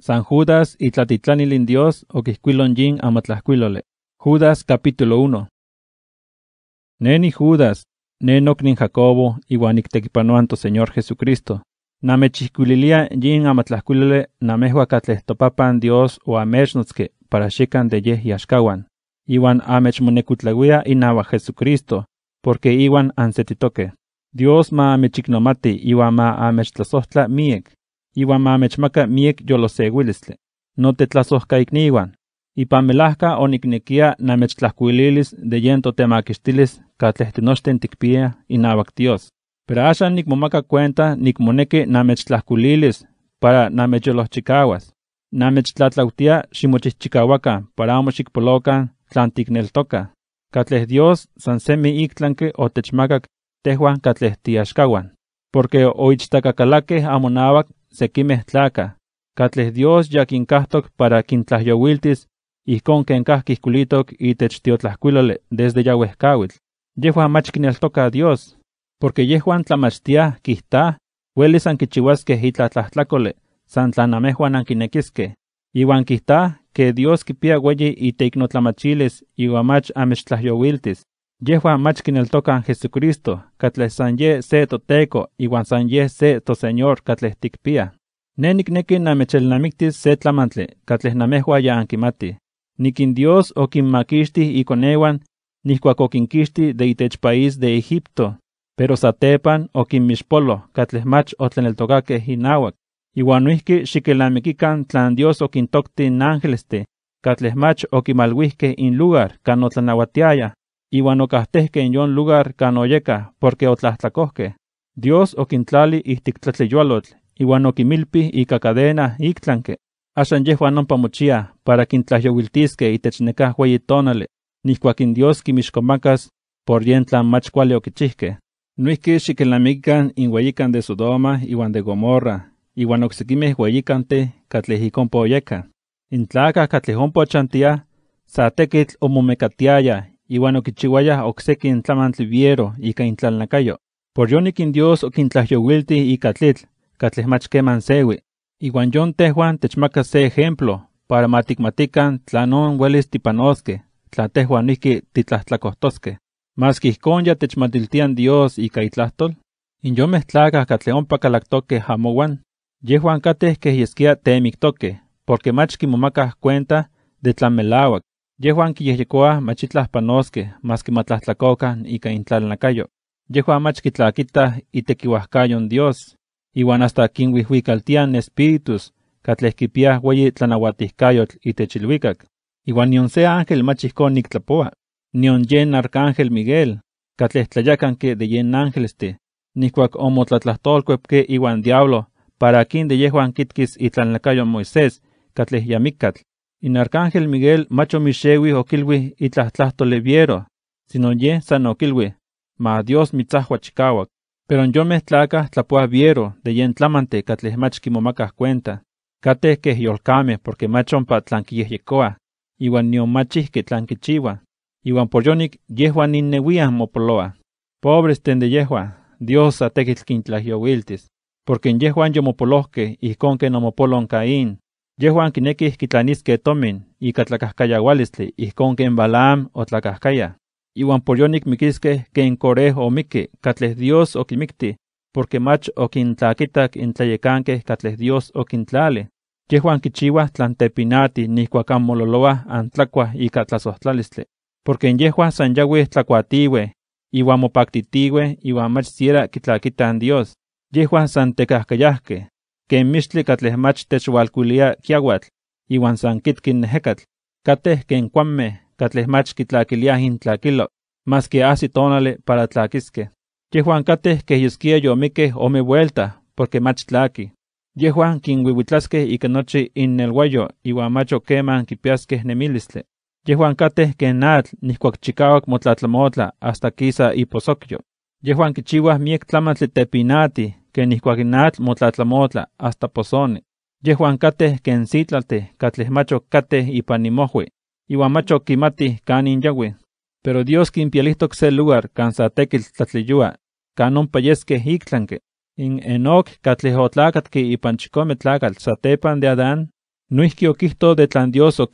San Judas y Tlatitlanilin Dios o Quisquilonjin Amatlasquilole. Judas capítulo 1. Neni Judas, nenoknin Jacobo, tu Señor Jesucristo. Namechisquililia yin amatlasquilole estopapan Dios o Amechnotske para shekan de yeh yashkawan. Iwan y Naba Jesucristo, porque iwan ansetitoque. Dios ma mechiknomati iwan ma miek iwan mamechmaka miek no tetlasohkaikni iwan. Ipan o oniknekia namechtlahkuililis de yento temakistilis, ka tikpia nabak Dios. Pero axan nikmomaka cuenta nikmoneki namechtlahkulilis para namecholohchikawas. Namechtlahtlautia chikawaka para tlan tikneltoka. Katleh Dios san semi iktlanke o tehuan katleh tiaxkawan. Porque amo amonawak tlaca, catles Dios quincastoc para y y kenkahquis quisculitoc y techtiotlasquilole desde yahuescahuitl. Yehuan machquinialtoca a Dios, porque yehuan tlamachtia quista, hueles anquichihuasque itlatlatlacole, san quinequisque, anquinequisque. y que Dios quipia güey y teignotlamachiles y mach Yehua machkin el tocan Jesucristo, catlesanye se toteco, san sanye se to Señor catlesticpia. Neniknekin namechelnamictis se tlamantle, catlesnamehua ya anquimati. Nikin Dios o maquisti y conewan, nihcuacoquinquisti de itech país de Egipto, pero satepan o Mishpolo, catlesmach o tleneltocaque hinawak, Iwanuihki shikelamikikan tlan Dios o quintoctin ángeleste, catlesmach o kimalwiske in lugar, canotlanauatiaya, ihuanocastezque en yon lugar canoyeca, porque otlastacosque, Dios o oquintlali y milpi y cacadena ictlanque. Axan Pamuchia, pamuchia, para quintlayohuiltisque y technecah ni nihcuaquin Dios quimishcomacas, por yentlan machcuale oquichihque. la in Guayican de Sodoma iwan de Gomorra, iwan oxiquimeh hueyicante catlejicompoyeca. Intlaca o Satekit omomecatiaya iwan okichiuayah okseki n tlamantli viero ika intlalnakayo. Por yonikin Dios y catlit, tlitl, katlehmachkeman sewi. guan yon tehuan techmaka se ejemplo, para matikan, tlanon welis tipanoske, tla tehuan nihki titlahtlakohtoske. Mas ya techmatiltian Dios y y in yo catleon katleompa kalaktoke jamowan, yehuan kateh que esquia temictoque, porque machki cuenta de tlamelawak, Yehuan kiyehyekoa que maski y ika Nakayo, Yehuan mach y itekiuahkayon Dios, iwan hasta kinwihwikaltian espíritus, katlehkipiah weyi y itechilwikak. Iwan nion se ángel ni niktlapoa, nion yen arcángel Miguel, que de yen ángeleste, nihkuak omotlatlahtolkuepke iwan diablo, para quien de Yehuan kitkis itlalnakayo Moisés, Yamikat, arcángel Miguel macho traslasto le viero, sino ye san Kilwi, ma Dios mitzahua Pero en me tlaca tlapua viero de yen tlamante catlehmachki momacas cuenta, cate que yolcame porque machon pa guan iwan machis que tlanquichiwa, iwan pollonic yehua ninnewian mopoloa. Pobres ten de yehua, Dios y wiltis, porque en yehuan yo mopolosque y con que no mopolon caín, Yehuan kineki kitlanisque tomin, y y ihcon en Balaam o tlacascaya. Iwan polionik que ken kore o Mike, catles Dios o Kimikti, porque mach o in katles catles Dios o quintlale. Yehuan kichiwa tlantepinati nihcuacan mololoa y y Porque en Yehuan san Yahweh tlacuatiwe, iwan kitlakitan iwan Dios. Yehuan san ken mixtli katlehmach techualkuilia kiauatl, iwan san kitkin que kateh ken kuammeh katlehmach kitlakilia tlaquilo, mas que tonale para tlaquisque. Yehuan kateh que yosquia o ome vuelta, porque mach tlaqui. Yehuan kinwiwitlasque y que noche y iwan macho queman kipiasque nemilisle. Yehuan kateh que natl nihcuac motlatlamotla hasta quizá y posoquio. Yehuan kichiwas miek tlamatli tepinati, ken motlatlamotla, hasta pozone. Yehuan kate ken kate, katlihmacho kate ipanimohwe, iwan macho kimati Pero Dios kimpialihtok se lugar, kan satekil tlatliyua, kan payeske hiklanke. In Enoch katlihotlakatki y chikome tlakal, satepan de Adán, nuiski oquisto de tlan Dios o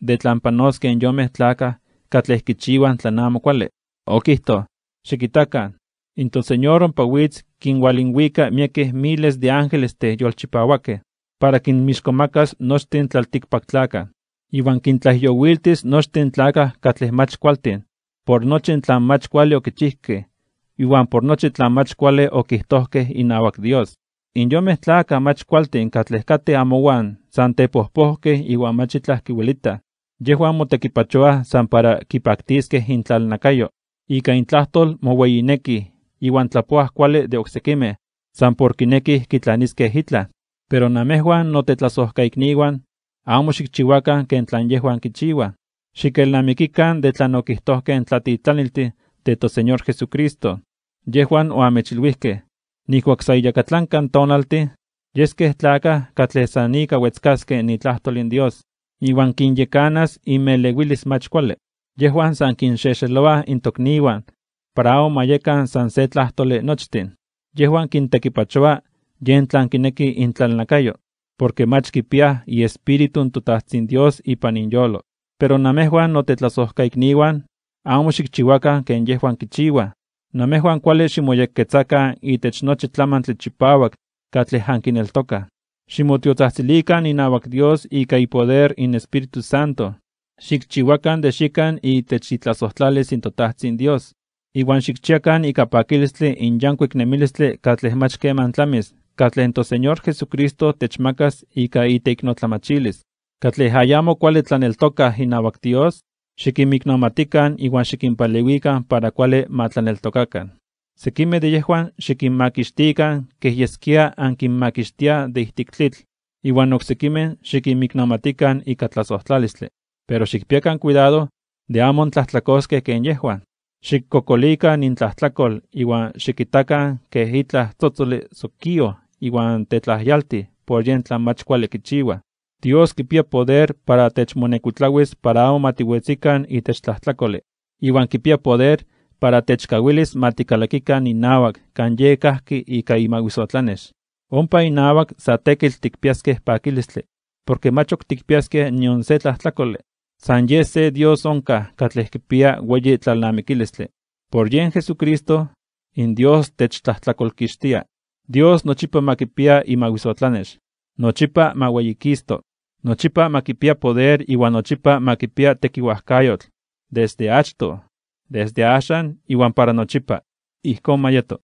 de tlampanoske en yome tlaka, kichiwan tlanamo o quisto. Inton señor Pawitz, Quingualinguica, Mieques miles de ángeles te Yolchipahuaque, para que comacas no estén tlalticpactlaca, Iwan quintlayohuiltis no estén catles catlesmachcualten, por noche en o quichisque, van por noche machcuale o y nabac Dios. In yo meztlaca machcualten catlescate wan, sante y iwan quihuelita. yehuan motequipachoa san para quipactisque intlalnacayo. Ica tlahtol moweyineki, de oxequime, san porquineki quitlanisque hitla. Pero namejuan no tetlazohcaicniuan, amo entlan ken tlanyejuan kichiwa. namiquican de entlati tlatitlanilti de to Señor Jesucristo. Yejuan Oamechilwiske, Nihuaxayacatlancan tonalti, yesque tlaca catlesanica huetzcasque ni tlahtolen Dios. y y melewilis yehuan san in intokniuan, parao mayekan san setla tole nochtin, yehuan kin yen tlan kineki porque Machkipia y espíritu sin Dios y yolo. Pero namejuan no tetlazohkaikniuan, amo que ken yehuan kichiwa, namejuan y shimoyek itech nochi el toca. katlehan kineltoka. y inawak Dios y kai poder in Espíritu Santo, chiwakan de shikan y techtlazohtlali sin sin Dios. Iwan xikchiakan y capakilistli machke katlehmachke mantlamis, to Señor Jesucristo techmacas y caiteiknotlamachilis. Katle hayamo cuale tlaneltoca inawak Dios, Miknomatikan iwan xikimpaliuikan para cuale matlaneltocacan. Sekime de yehuan xikinmakixtikan kehyeskia ankinmakixtia de ihtiklitl, iwan oksekimen xikimiknomatikan y tlazohtlalistle pero Shikpiacan cuidado de amon que en yehuan. Xiccocolica nin tlatlacol, iwan shikitakan que hitla totole soquio, iwan tetlahyalti, por yen tlamachcualequichiwa. Dios quipia poder para techmonecutlawis para amo matihuetzican y Iwan quipia poder para techcahuilis maticalaquican y nawak, can y caimaguizotlanes. Ompa y náhuac satequil ticpiasque porque machok tikpiasque ni San Dios onca, Catlesquipia, huelle Por yen Jesucristo, in Dios Dios nochipa maquipia y chipa Nochipa No Nochipa maquipia poder y guanochipa maquipia tequihuascayotl. Desde achto, desde ashan y para nochipa. mayeto.